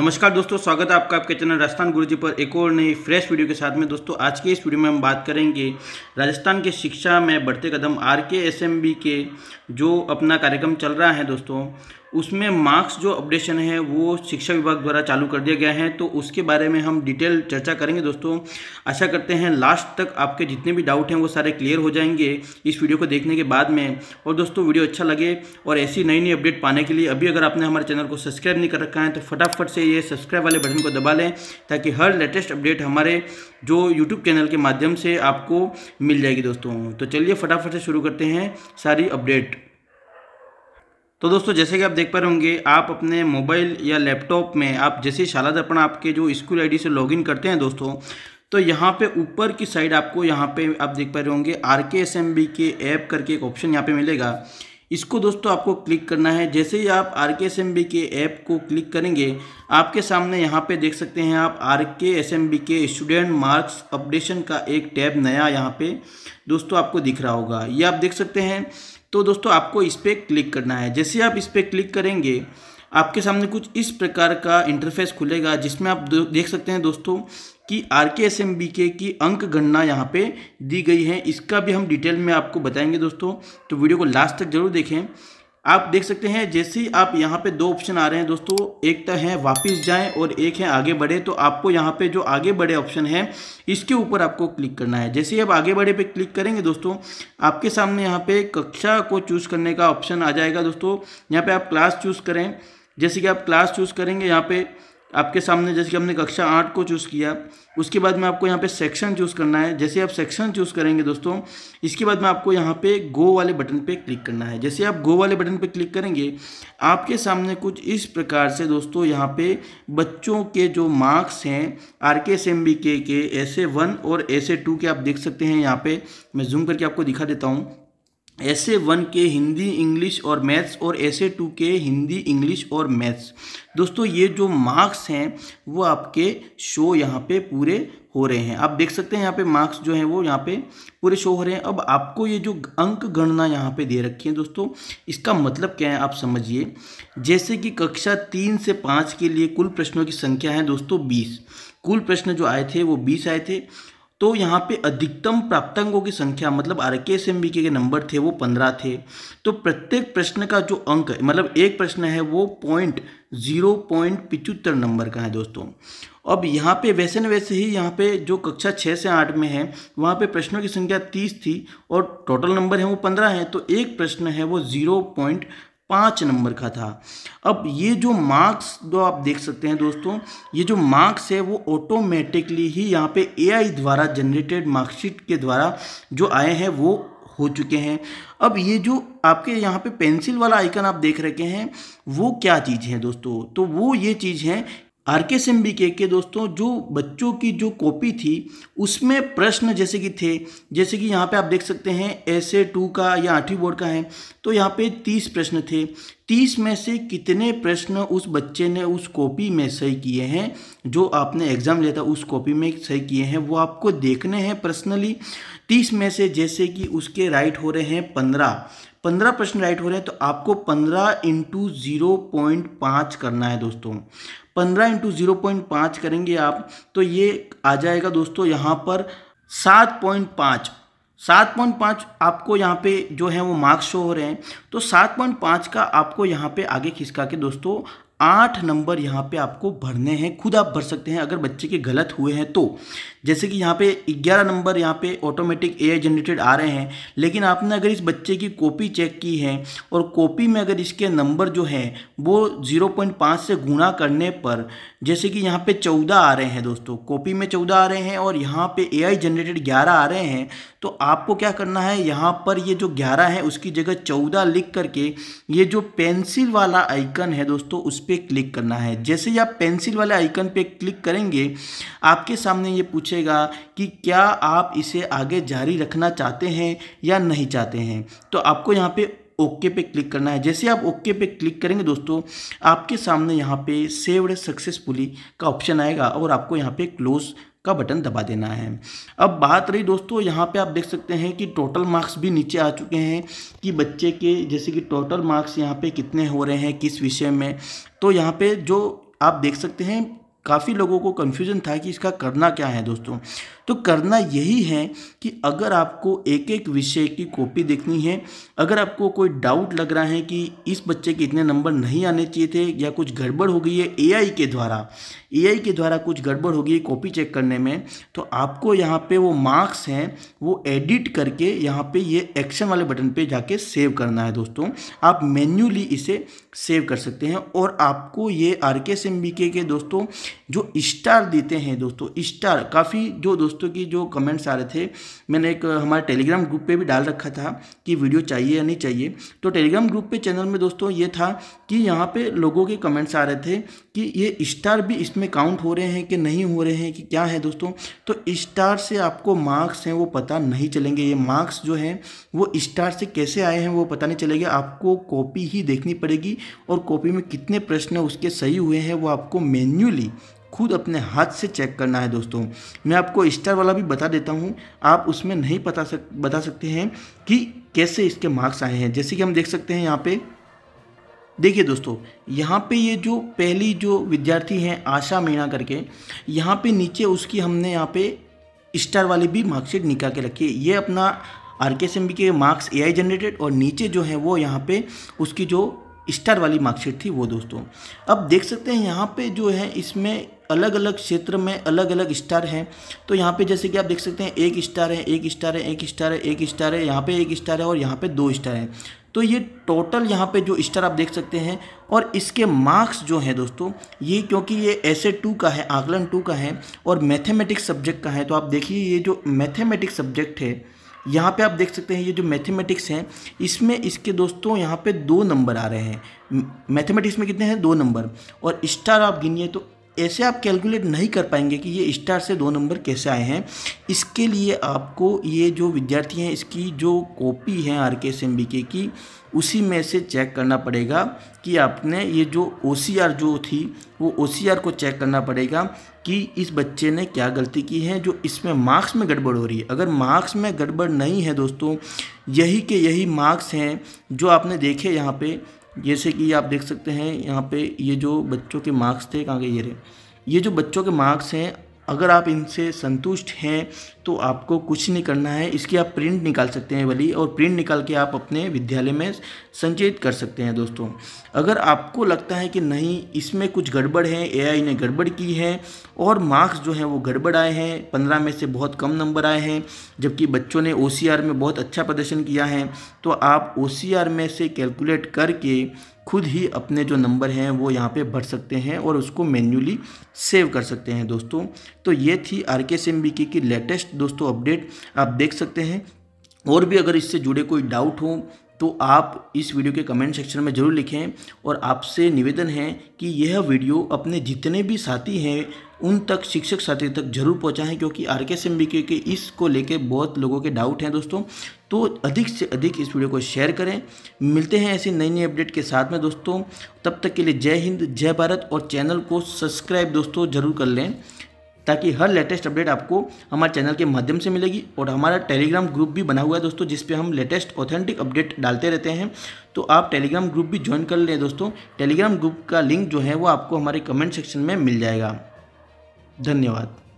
नमस्कार दोस्तों स्वागत है आपका आपके चैनल राजस्थान गुरुजी पर एक और नई फ्रेश वीडियो के साथ में दोस्तों आज के इस वीडियो में हम बात करेंगे राजस्थान के शिक्षा में बढ़ते कदम R K S M B के जो अपना कार्यक्रम चल रहा है दोस्तों उसमें मार्क्स जो अपडेशन है वो शिक्षा विभाग द्वारा चालू कर दिया गया है तो उसके बारे में हम डिटेल चर्चा करेंगे दोस्तों आशा करते हैं लास्ट तक आपके जितने भी डाउट हैं वो सारे क्लियर हो जाएंगे इस वीडियो को देखने के बाद में और दोस्तों वीडियो अच्छा लगे और ऐसी नई नई अपडेट पाने के लिए अभी अगर आपने हमारे चैनल को सब्सक्राइब नहीं कर रखा है तो फटाफट से ये सब्सक्राइब वाले बटन को दबा लें ताकि हर लेटेस्ट अपडेट हमारे जो यूट्यूब चैनल के माध्यम से आपको मिल जाएगी दोस्तों तो चलिए फटाफट से शुरू करते हैं सारी अपडेट तो दोस्तों जैसे कि आप देख पा रहे होंगे आप अपने मोबाइल या लैपटॉप में आप जैसे शाला दर्पण आपके जो स्कूल आईडी से लॉगिन करते हैं दोस्तों तो यहाँ पे ऊपर की साइड आपको यहाँ पे आप देख पा रहे होंगे R K S M B के ऐप करके एक ऑप्शन यहाँ पे मिलेगा इसको दोस्तों आपको क्लिक करना है जैसे ही आप R K S M B के ऐप को क्लिक करेंगे आपके सामने यहाँ पर देख सकते हैं आप R K S M B के स्टूडेंट मार्क्स अपडेशन का एक टैब नया यहाँ पर दोस्तों आपको दिख रहा होगा ये आप देख सकते हैं तो दोस्तों आपको इस पर क्लिक करना है जैसे आप इस पर क्लिक करेंगे आपके सामने कुछ इस प्रकार का इंटरफेस खुलेगा जिसमें आप देख सकते हैं दोस्तों कि are K S M B के की अंक गणना यहाँ पे दी गई है इसका भी हम डिटेल में आपको बताएंगे दोस्तों तो वीडियो को लास्ट तक जरूर देखें आप देख सकते हैं जैसे ही आप यहाँ पे दो ऑप्शन आ रहे हैं दोस्तों एक तो है वापस जाएं और एक है आगे बढ़े तो आपको यहाँ पे जो आगे बढ़े ऑप्शन है इसके ऊपर आपको क्लिक करना है जैसे ही आप आगे बढ़े पे क्लिक करेंगे दोस्तों आपके सामने यहाँ पे कक्षा को चूज़ करने का ऑप्शन आ जाएगा दोस्तों यहाँ पर आप क्लास चूज़ करें जैसे कि आप क्लास चूज़ करेंगे यहाँ पर आपके सामने जैसे कि हमने कक्षा आठ को चूज़ किया उसके बाद में आपको यहाँ पे सेक्शन चूज़ करना है जैसे आप सेक्शन चूज़ करेंगे दोस्तों इसके बाद में आपको यहाँ पे गो वाले बटन पे क्लिक करना है जैसे आप गो वाले बटन पे क्लिक करेंगे आपके सामने कुछ इस प्रकार से दोस्तों यहाँ पे बच्चों के जो मार्क्स हैं R K S M B के एस ए वन और एस ए टू के आप देख सकते हैं यहाँ पर मैं जूम करके आपको दिखा देता हूँ ऐसे वन के हिंदी इंग्लिश और मैथ्स और ऐसे टू के हिंदी इंग्लिश और मैथ्स दोस्तों ये जो मार्क्स हैं वो आपके शो यहाँ पे पूरे हो रहे हैं आप देख सकते हैं यहाँ पे मार्क्स जो हैं वो यहाँ पे पूरे शो हो रहे हैं अब आपको ये जो अंक गणना यहाँ पे दे रखी है दोस्तों इसका मतलब क्या है आप समझिए जैसे कि कक्षा तीन से पाँच के लिए कुल प्रश्नों की संख्या है दोस्तों बीस कुल प्रश्न जो आए थे वो बीस आए थे तो यहाँ पे अधिकतम प्राप्तांकों की संख्या मतलब R K S M B के नंबर थे वो पंद्रह थे तो प्रत्येक प्रश्न का जो अंक है मतलब एक प्रश्न है वो पॉइंट जीरो पॉइंट पिचहत्तर नंबर का है दोस्तों अब यहाँ पे वैसे न वैसे ही यहाँ पे जो कक्षा छः से आठ में है वहाँ पे प्रश्नों की संख्या तीस थी और टोटल नंबर है वो पंद्रह है तो एक प्रश्न है वो जीरो पॉइंट पाँच नंबर का था अब ये जो मार्क्स जो आप देख सकते हैं दोस्तों ये जो मार्क्स है वो ऑटोमेटिकली ही यहाँ पे एआई द्वारा जनरेटेड मार्कशीट के द्वारा जो आए हैं वो हो चुके हैं अब ये जो आपके यहाँ पे पेंसिल वाला आइकन आप देख रखे हैं वो क्या चीज़ है दोस्तों तो वो ये चीज़ है आर के सिम बी के के दोस्तों जो बच्चों की जो कॉपी थी उसमें प्रश्न जैसे कि थे जैसे कि यहाँ पे आप देख सकते हैं एस ए टू का या आठवीं बोर्ड का है तो यहाँ पे तीस प्रश्न थे तीस में से कितने प्रश्न उस बच्चे ने उस कॉपी में सही किए हैं जो आपने एग्ज़ाम लिया था उस कॉपी में सही किए हैं वो आपको देखने हैं पर्सनली तीस में से जैसे कि उसके राइट हो रहे हैं पंद्रह पंद्रह प्रश्न राइट हो रहे हैं तो आपको पंद्रह इंटू ज़ीरो पॉइंट पाँच करना है दोस्तों पंद्रह इंटू ज़ीरो पॉइंट पाँच करेंगे आप तो ये आ जाएगा दोस्तों यहाँ पर सात पॉइंट पाँच सात पॉइंट पाँच आपको यहाँ पे जो है वो मार्क्स शो हो रहे हैं तो सात पॉइंट पाँच का आपको यहाँ पे आगे खिसका के दोस्तों आठ नंबर यहाँ पे आपको भरने हैं खुद आप भर सकते हैं अगर बच्चे के गलत हुए हैं तो जैसे कि यहाँ पे 11 नंबर यहाँ पे ऑटोमेटिक ए जनरेटेड आ रहे हैं लेकिन आपने अगर इस बच्चे की कॉपी चेक की है और कॉपी में अगर इसके नंबर जो हैं वो 0.5 से गुणा करने पर जैसे कि यहाँ पे 14 आ रहे हैं दोस्तों कॉपी में 14 आ रहे हैं और यहाँ पे ए जनरेटेड 11 आ रहे हैं तो आपको क्या करना है यहाँ पर ये जो ग्यारह है उसकी जगह चौदह लिख करके ये जो पेंसिल वाला आइकन है दोस्तों उस पर क्लिक करना है जैसे ही आप पेंसिल वाले आइकन पर क्लिक करेंगे आपके सामने ये पूछ पूछेगा कि क्या आप इसे आगे जारी रखना चाहते हैं या नहीं चाहते हैं तो आपको यहाँ पे ओके पे क्लिक करना है जैसे आप ओके पे क्लिक करेंगे दोस्तों आपके सामने यहाँ पे सेव्ड सक्सेसफुली का ऑप्शन आएगा और आपको यहाँ पे क्लोज़ का बटन दबा देना है अब बात रही दोस्तों यहाँ पे आप देख सकते हैं कि टोटल मार्क्स भी नीचे आ चुके हैं कि बच्चे के जैसे कि टोटल मार्क्स यहाँ पे कितने हो रहे हैं किस विषय में तो यहाँ पे जो आप देख सकते हैं काफ़ी लोगों को कन्फ्यूज़न था कि इसका करना क्या है दोस्तों तो करना यही है कि अगर आपको एक एक विषय की कॉपी देखनी है अगर आपको कोई डाउट लग रहा है कि इस बच्चे के इतने नंबर नहीं आने चाहिए थे या कुछ गड़बड़ हो गई है एआई के द्वारा एआई के द्वारा कुछ गड़बड़ हो गई है कॉपी चेक करने में तो आपको यहाँ पे वो मार्क्स हैं वो एडिट करके यहाँ पे ये एक्शन वाले बटन पे जाके सेव करना है दोस्तों आप मैन्यूली इसे सेव कर सकते हैं और आपको ये आर के के दोस्तों जो स्टार देते हैं दोस्तों स्टार काफ़ी जो दोस्तों दोस्तों की जो कमेंट्स आ रहे थे मैंने एक हमारे टेलीग्राम ग्रुप पे भी डाल रखा था कि वीडियो चाहिए या नहीं चाहिए तो टेलीग्राम ग्रुप पे चैनल में दोस्तों ये था कि यहाँ पे लोगों के कमेंट्स आ रहे थे कि ये स्टार भी इसमें काउंट हो रहे हैं कि नहीं हो रहे हैं कि क्या है दोस्तों तो स्टार से आपको मार्क्स हैं वो पता नहीं चलेंगे ये मार्क्स जो हैं वो स्टार से कैसे आए हैं वो पता नहीं चलेगा आपको कॉपी ही देखनी पड़ेगी और कॉपी में कितने प्रश्न उसके सही हुए हैं वो आपको मैन्युअली खुद अपने हाथ से चेक करना है दोस्तों मैं आपको स्टार वाला भी बता देता हूँ आप उसमें नहीं बता सक बता सकते हैं कि कैसे इसके मार्क्स आए हैं जैसे कि हम देख सकते हैं यहाँ पे देखिए दोस्तों यहाँ पे ये जो पहली जो विद्यार्थी हैं आशा मीणा करके यहाँ पे नीचे उसकी हमने यहाँ पे स्टार वाली भी मार्कशीट निकाल के रखी है ये अपना आर के के मार्क्स ए जनरेटेड और नीचे जो है वो यहाँ पे उसकी जो स्टार वाली मार्कशीट थी वो दोस्तों अब देख सकते हैं यहाँ पे जो है इसमें अलग अलग क्षेत्र में अलग अलग स्टार हैं तो यहाँ पे जैसे कि आप देख सकते हैं एक स्टार है एक स्टार है एक स्टार है एक स्टार है यहाँ पे एक स्टार है और यहाँ पे दो स्टार है तो ये टोटल यहाँ पे जो स्टार आप देख सकते हैं और इसके मार्क्स जो हैं दोस्तों ये क्योंकि ये ऐसे टू का है आकलन टू का है और मैथेमेटिक्स सब्जेक्ट का है तो आप देखिए ये जो मैथेमेटिक्स सब्जेक्ट है यहाँ पे आप देख सकते हैं ये जो मैथमेटिक्स हैं इसमें इसके दोस्तों यहाँ पे दो नंबर आ रहे हैं मैथमेटिक्स में कितने हैं दो नंबर और स्टार आप गिनिए तो ऐसे आप कैलकुलेट नहीं कर पाएंगे कि ये स्टार से दो नंबर कैसे आए हैं इसके लिए आपको ये जो विद्यार्थी हैं इसकी जो कॉपी है are K S M B के की उसी में से चेक करना पड़ेगा कि आपने ये जो ओ जो थी वो ओ को चेक करना पड़ेगा कि इस बच्चे ने क्या गलती की है जो इसमें मार्क्स में गड़बड़ हो रही है अगर मार्क्स में गड़बड़ नहीं है दोस्तों यही के यही मार्क्स हैं जो आपने देखे यहाँ पे जैसे कि आप देख सकते हैं यहाँ पे ये जो बच्चों के मार्क्स थे कहाँ के ये रहे ये जो बच्चों के मार्क्स हैं अगर आप इनसे संतुष्ट हैं तो आपको कुछ नहीं करना है इसकी आप प्रिंट निकाल सकते हैं भली और प्रिंट निकाल के आप अपने विद्यालय में संचित कर सकते हैं दोस्तों अगर आपको लगता है कि नहीं इसमें कुछ गड़बड़ है एआई ने गड़बड़ की है और मार्क्स जो हैं वो गड़बड़ आए हैं पंद्रह में से बहुत कम नंबर आए हैं जबकि बच्चों ने ओ में बहुत अच्छा प्रदर्शन किया है तो आप ओ में से कैलकुलेट करके खुद ही अपने जो नंबर हैं वो यहाँ पे भर सकते हैं और उसको मैन्युअली सेव कर सकते हैं दोस्तों तो ये थी आर के एम बी की, की लेटेस्ट दोस्तों अपडेट आप देख सकते हैं और भी अगर इससे जुड़े कोई डाउट हो तो आप इस वीडियो के कमेंट सेक्शन में ज़रूर लिखें और आपसे निवेदन है कि यह वीडियो अपने जितने भी साथी हैं उन तक शिक्षक साथी तक जरूर पहुंचाएं क्योंकि आर के के के इसको लेकर बहुत लोगों के डाउट हैं दोस्तों तो अधिक से अधिक इस वीडियो को शेयर करें मिलते हैं ऐसी नई नई अपडेट के साथ में दोस्तों तब तक के लिए जय हिंद जय भारत और चैनल को सब्सक्राइब दोस्तों ज़रूर कर लें ताकि हर लेटेस्ट अपडेट आपको हमारे चैनल के माध्यम से मिलेगी और हमारा टेलीग्राम ग्रुप भी बना हुआ है दोस्तों जिस पे हम लेटेस्ट ऑथेंटिक अपडेट डालते रहते हैं तो आप टेलीग्राम ग्रुप भी ज्वाइन कर लें दोस्तों टेलीग्राम ग्रुप का लिंक जो है वो आपको हमारे कमेंट सेक्शन में मिल जाएगा धन्यवाद